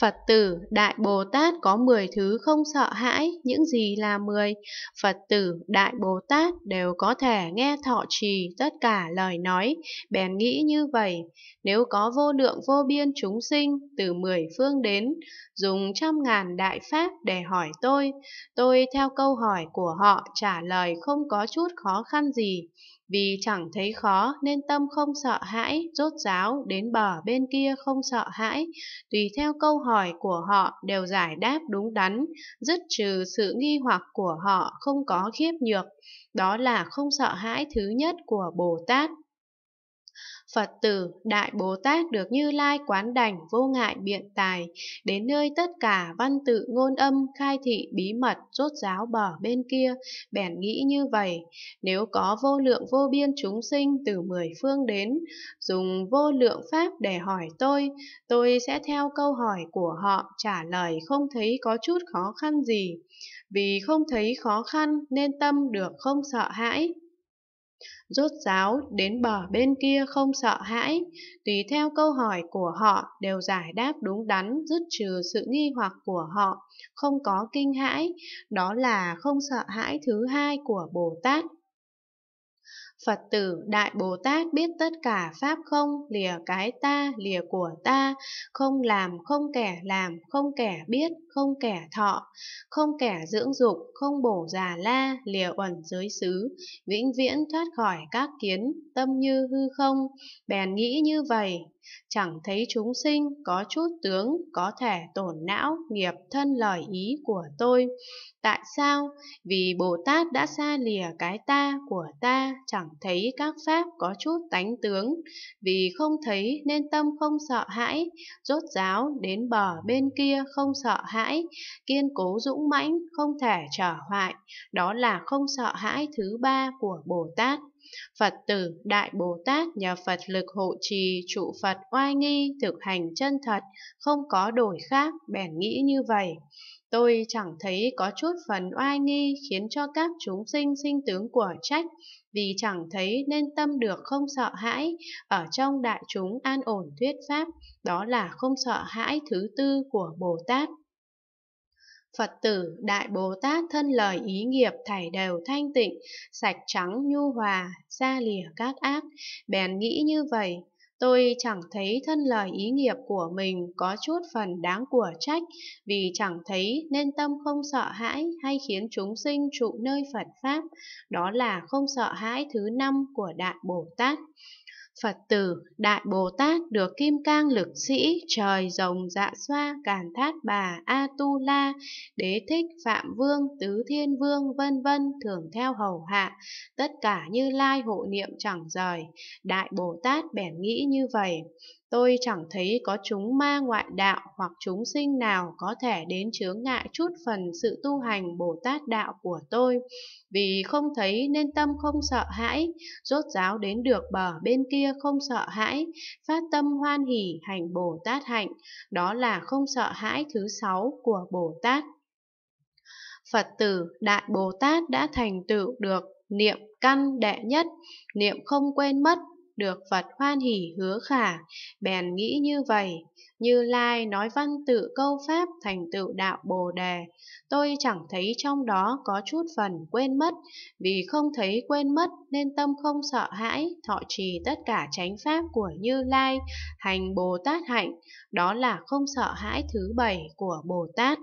Phật tử Đại Bồ Tát có 10 thứ không sợ hãi, những gì là 10? Phật tử Đại Bồ Tát đều có thể nghe thọ trì tất cả lời nói, bèn nghĩ như vậy. Nếu có vô lượng vô biên chúng sinh từ 10 phương đến, dùng trăm ngàn đại pháp để hỏi tôi, tôi theo câu hỏi của họ trả lời không có chút khó khăn gì. Vì chẳng thấy khó nên tâm không sợ hãi, rốt ráo đến bờ bên kia không sợ hãi, tùy theo câu hỏi của họ đều giải đáp đúng đắn, dứt trừ sự nghi hoặc của họ không có khiếp nhược. Đó là không sợ hãi thứ nhất của Bồ Tát. Phật tử, Đại Bồ Tát được Như Lai quán đảnh vô ngại biện tài, đến nơi tất cả văn tự ngôn âm khai thị bí mật rốt giáo bỏ bên kia, bèn nghĩ như vậy, nếu có vô lượng vô biên chúng sinh từ mười phương đến, dùng vô lượng pháp để hỏi tôi, tôi sẽ theo câu hỏi của họ trả lời không thấy có chút khó khăn gì, vì không thấy khó khăn nên tâm được không sợ hãi. Rốt ráo đến bờ bên kia không sợ hãi, tùy theo câu hỏi của họ đều giải đáp đúng đắn dứt trừ sự nghi hoặc của họ, không có kinh hãi, đó là không sợ hãi thứ hai của Bồ Tát. Phật tử Đại Bồ Tát biết tất cả Pháp không, lìa cái ta, lìa của ta, không làm, không kẻ làm, không kẻ biết, không kẻ thọ, không kẻ dưỡng dục, không bổ già la, lìa uẩn giới xứ, vĩnh viễn thoát khỏi các kiến, tâm như hư không, bèn nghĩ như vậy, chẳng thấy chúng sinh có chút tướng có thể tổn não nghiệp thân lời ý của tôi. Tại sao? Vì Bồ Tát đã xa lìa cái ta của ta, chẳng thấy các pháp có chút tánh tướng. Vì không thấy nên tâm không sợ hãi, rốt ráo đến bờ bên kia không sợ hãi, kiên cố dũng mãnh không thể trở hoại. Đó là không sợ hãi thứ ba của Bồ Tát. Phật tử Đại Bồ Tát nhờ Phật lực hộ trì trụ Phật oai nghi thực hành chân thật, không có đổi khác, bèn nghĩ như vậy. Tôi chẳng thấy có chút phần oai nghi khiến cho các chúng sinh sinh tướng của trách, vì chẳng thấy nên tâm được không sợ hãi, ở trong đại chúng an ổn thuyết pháp, đó là không sợ hãi thứ tư của Bồ Tát. Phật tử Đại Bồ Tát thân lời ý nghiệp thảy đều thanh tịnh, sạch trắng nhu hòa, xa lìa các ác, bèn nghĩ như vậy. Tôi chẳng thấy thân lời ý nghiệp của mình có chút phần đáng của trách, vì chẳng thấy nên tâm không sợ hãi hay khiến chúng sinh trụ nơi Phật Pháp, đó là không sợ hãi thứ năm của Đại Bồ Tát. Phật tử, Đại Bồ Tát được Kim Cang lực sĩ, trời rồng dạ xoa, càn thát bà, A-tu-la, đế thích, phạm vương, tứ thiên vương, vân vân thường theo hầu hạ, tất cả như lai hộ niệm chẳng rời. Đại Bồ Tát bèn nghĩ như vậy. Tôi chẳng thấy có chúng ma ngoại đạo hoặc chúng sinh nào có thể đến chướng ngại chút phần sự tu hành Bồ Tát đạo của tôi, vì không thấy nên tâm không sợ hãi, rốt ráo đến được bờ bên kia kia không sợ hãi, phát tâm hoan hỷ hành Bồ Tát hạnh, đó là không sợ hãi thứ sáu của Bồ Tát. Phật tử Đại Bồ Tát đã thành tựu được niệm căn đệ nhất, niệm không quên mất được Phật hoan hỷ hứa khả, bèn nghĩ như vậy. Như Lai nói văn tự câu pháp thành tựu đạo Bồ Đề, tôi chẳng thấy trong đó có chút phần quên mất, vì không thấy quên mất nên tâm không sợ hãi, thọ trì tất cả chánh pháp của Như Lai, hành Bồ Tát hạnh, đó là không sợ hãi thứ bảy của Bồ Tát.